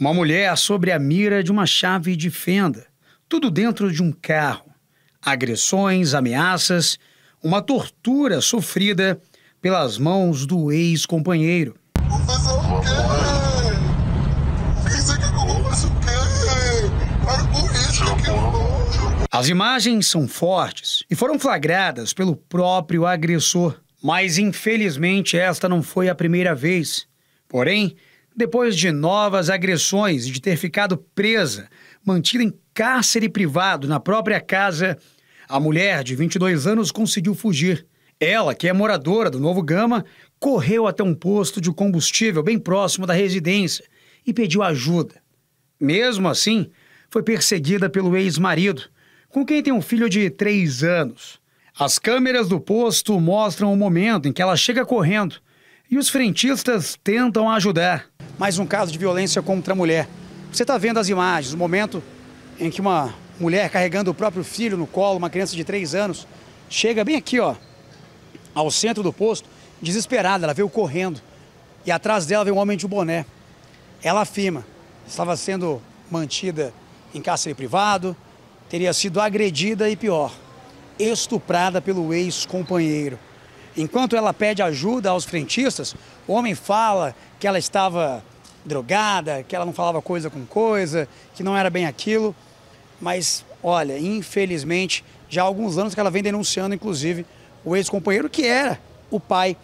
Uma mulher sobre a mira de uma chave de fenda. Tudo dentro de um carro. Agressões, ameaças, uma tortura sofrida pelas mãos do ex-companheiro. As imagens são fortes e foram flagradas pelo próprio agressor. Mas infelizmente esta não foi a primeira vez. Porém, depois de novas agressões e de ter ficado presa, mantida em cárcere privado na própria casa, a mulher de 22 anos conseguiu fugir. Ela, que é moradora do Novo Gama, correu até um posto de combustível bem próximo da residência e pediu ajuda. Mesmo assim, foi perseguida pelo ex-marido, com quem tem um filho de 3 anos. As câmeras do posto mostram o momento em que ela chega correndo e os frentistas tentam ajudar mais um caso de violência contra a mulher. Você está vendo as imagens, o momento em que uma mulher carregando o próprio filho no colo, uma criança de três anos, chega bem aqui, ó, ao centro do posto, desesperada, ela veio correndo. E atrás dela vem um homem de boné. Ela afirma, estava sendo mantida em cárcere privado, teria sido agredida e pior, estuprada pelo ex-companheiro. Enquanto ela pede ajuda aos frentistas, o homem fala que ela estava drogada, que ela não falava coisa com coisa, que não era bem aquilo. Mas, olha, infelizmente, já há alguns anos que ela vem denunciando, inclusive, o ex-companheiro que era o pai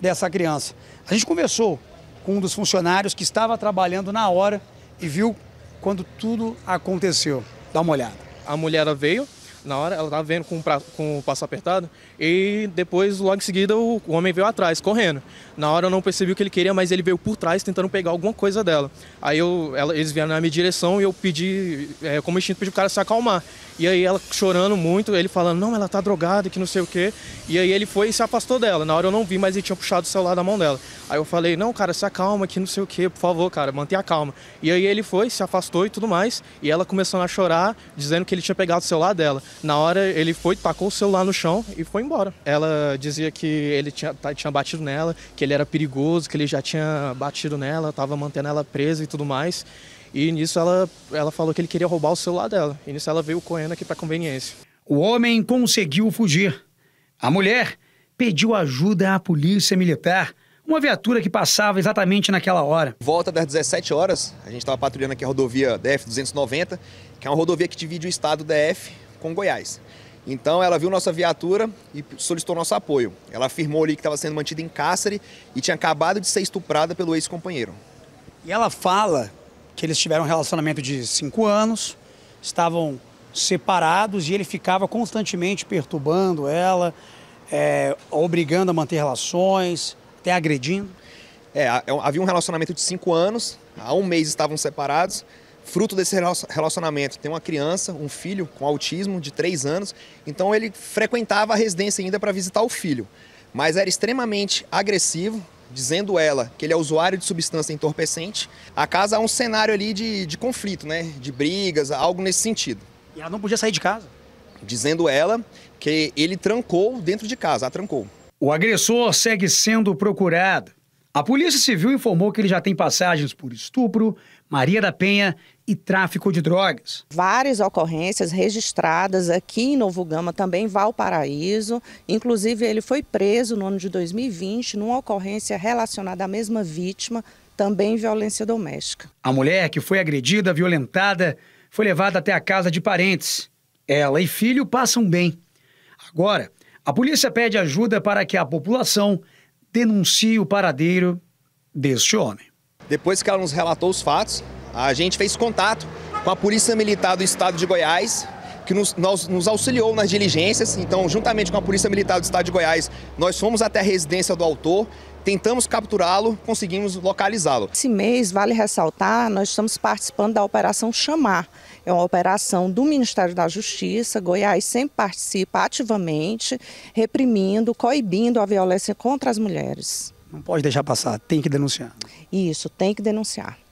dessa criança. A gente conversou com um dos funcionários que estava trabalhando na hora e viu quando tudo aconteceu. Dá uma olhada. A mulher veio, na hora, ela estava vendo com, pra, com o passo apertado. E depois, logo em seguida, o, o homem veio atrás, correndo. Na hora eu não percebi o que ele queria, mas ele veio por trás tentando pegar alguma coisa dela. Aí eu, ela, eles vieram na minha direção e eu pedi, é, como instinto, pedi pro cara se acalmar. E aí ela chorando muito, ele falando, não, ela tá drogada, que não sei o quê. E aí ele foi e se afastou dela. Na hora eu não vi, mas ele tinha puxado o celular da mão dela. Aí eu falei, não, cara, se acalma, que não sei o quê, por favor, cara, mantenha a calma. E aí ele foi, se afastou e tudo mais. E ela começando a chorar, dizendo que ele tinha pegado o celular dela. Na hora ele foi, tacou o celular no chão e foi embora. Ela dizia que ele tinha, tá, tinha batido nela, que ele era perigoso, que ele já tinha batido nela, estava mantendo ela presa e tudo mais. E nisso ela, ela falou que ele queria roubar o celular dela. E nisso ela veio correndo aqui para conveniência. O homem conseguiu fugir. A mulher pediu ajuda à polícia militar uma viatura que passava exatamente naquela hora. Volta das 17 horas, a gente estava patrulhando aqui a rodovia DF 290, que é uma rodovia que divide o estado DF com Goiás. Então ela viu nossa viatura e solicitou nosso apoio. Ela afirmou ali que estava sendo mantida em cárcere e tinha acabado de ser estuprada pelo ex-companheiro. E ela fala que eles tiveram um relacionamento de cinco anos, estavam separados e ele ficava constantemente perturbando ela, é, obrigando a manter relações, até agredindo. É, é havia um relacionamento de cinco anos, há um mês estavam separados fruto desse relacionamento, tem uma criança, um filho com autismo de 3 anos, então ele frequentava a residência ainda para visitar o filho, mas era extremamente agressivo, dizendo ela que ele é usuário de substância entorpecente. A casa é um cenário ali de, de conflito, né? de brigas, algo nesse sentido. E ela não podia sair de casa? Dizendo ela que ele trancou dentro de casa, a trancou. O agressor segue sendo procurado a Polícia Civil informou que ele já tem passagens por estupro, Maria da Penha e tráfico de drogas. Várias ocorrências registradas aqui em Novo Gama, também em Valparaíso. Inclusive, ele foi preso no ano de 2020 numa ocorrência relacionada à mesma vítima, também violência doméstica. A mulher que foi agredida, violentada, foi levada até a casa de parentes. Ela e filho passam bem. Agora, a polícia pede ajuda para que a população denuncie o paradeiro deste homem. Depois que ela nos relatou os fatos, a gente fez contato com a Polícia Militar do Estado de Goiás, que nos, nós nos, auxiliou nas diligências. Então, juntamente com a Polícia Militar do Estado de Goiás, nós fomos até a residência do autor, Tentamos capturá-lo, conseguimos localizá-lo. Esse mês, vale ressaltar, nós estamos participando da Operação Chamar. É uma operação do Ministério da Justiça. Goiás sempre participa ativamente, reprimindo, coibindo a violência contra as mulheres. Não pode deixar passar, tem que denunciar. Isso, tem que denunciar.